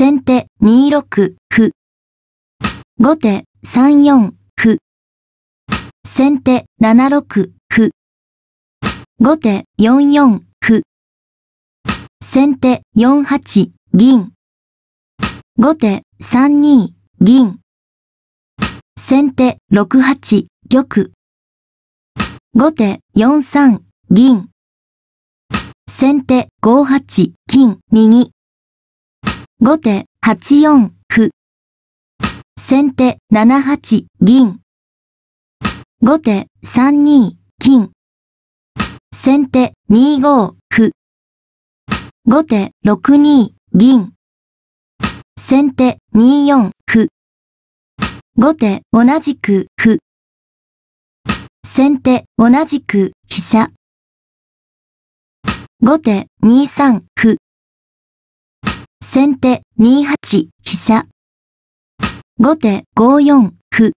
先手2六歩。後手3四歩。先手7六歩。後手4四歩。先手4八銀。後手3二銀。先手6八玉。後手4三銀。先手5八金右。後手8四歩。先手7八銀。後手3二金。先手2五歩。後手6二銀。先手2四歩。後手同じく歩。先手同じく飛車。後手2三歩。先手2 8飛車。後手5 4歩。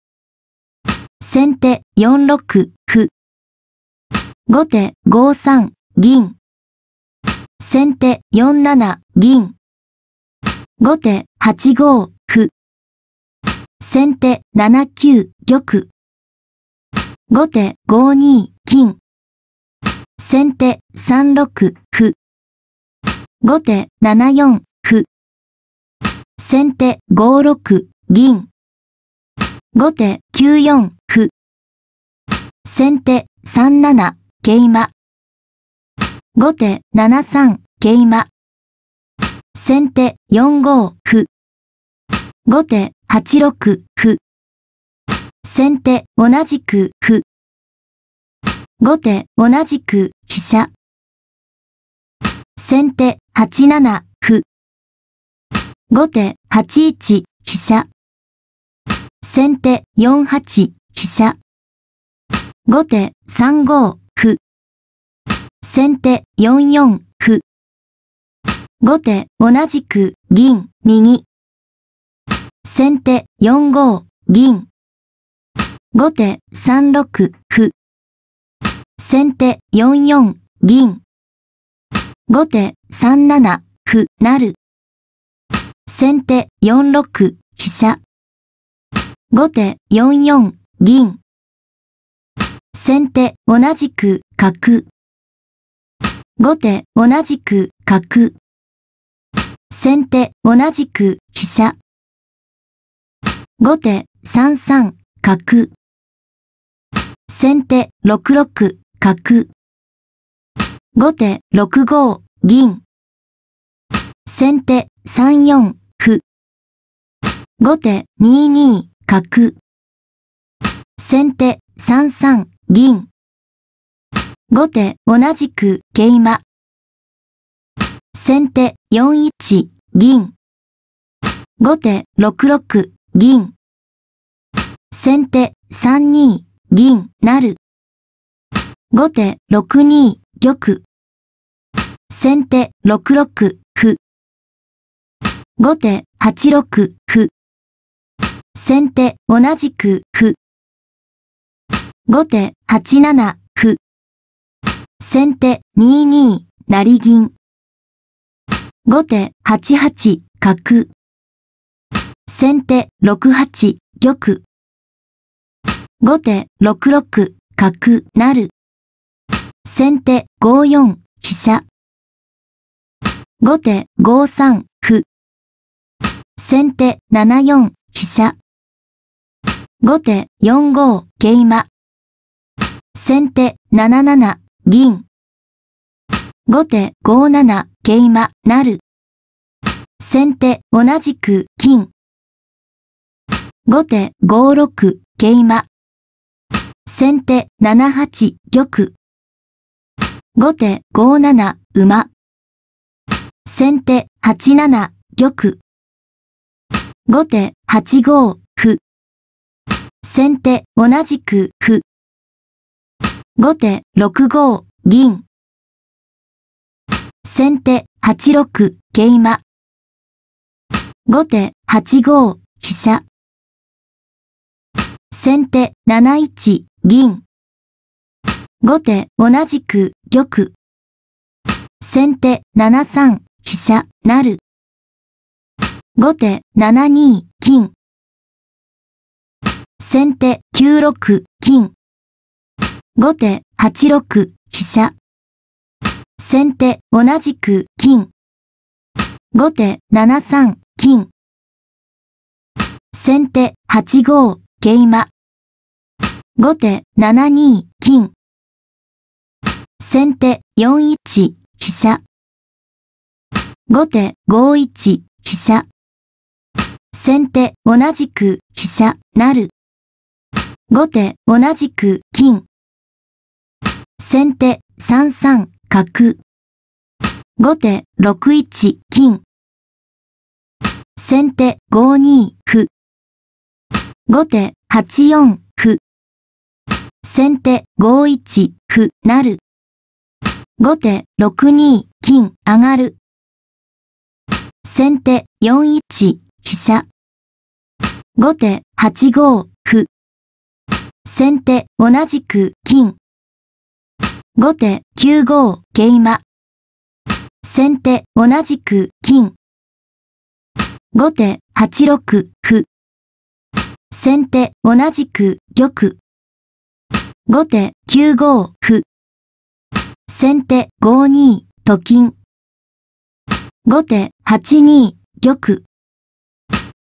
先手4 6歩。後手5 3銀。先手4 7銀。後手8 5歩。先手7 9玉。後手5 2金。先手3 6歩。後手7 4先手5六銀。後手9四歩。先手3七桂馬。後手7三桂馬。先手4五歩。後手8六歩。先手同じく歩。後手同じく飛車。先手8七後手8一飛車。先手4八飛車。後手3五歩。先手4四歩。後手同じく銀右。先手4五銀。後手3六歩。先手4四銀。後手3七歩なる。先手4六飛車。後手4四銀。先手同じく角。後手同じく角。先手同じく飛車。後手3三角。先手6六角。後手6五銀。先手3四後手2二角。先手3三銀。後手同じく桂馬。先手4一銀。後手6六銀。先手3二銀なる。後手6二玉。先手6六歩。後手8六歩。先手、同じく、歩。後手、8七、歩。先手、2二、成銀。後手、8八、角。先手、6八、玉。後手、6六、角、なる。先手、5四、飛車。後手、5三、歩。先手、7四、飛車。後手4五桂馬。先手7七銀。後手5七桂馬なる。先手同じく金。後手5六桂馬。先手7八玉。後手5七馬。先手8七玉。後手8五先手同じくく。後手六五銀。先手八六桂馬。後手八五飛車。先手七一銀。後手同じく玉。先手七三飛車なる。後手七二金。先手9六金。後手8六飛車。先手同じく金。後手7三金。先手8五桂馬。後手7二金。先手4一飛車。後手5一飛車。先手同じく飛車なる。後手、同じく、金。先手、3三、角。後手、6一、金。先手、5二、歩。後手、8四、歩。先手、5一、歩、なる。後手、6二、金、上がる。先手、4一、飛車。後手、8五、先手、同じく、金。後手、9五、桂馬。先手、同じく、金。後手、8六、歩。先手、同じく、玉。後手、9五、歩。先手、5二、と金。後手、8二、玉。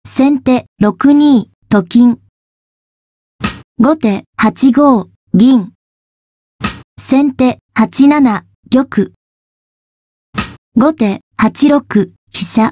先手、6二、と金。後手8五銀。先手8七玉。後手8六飛車。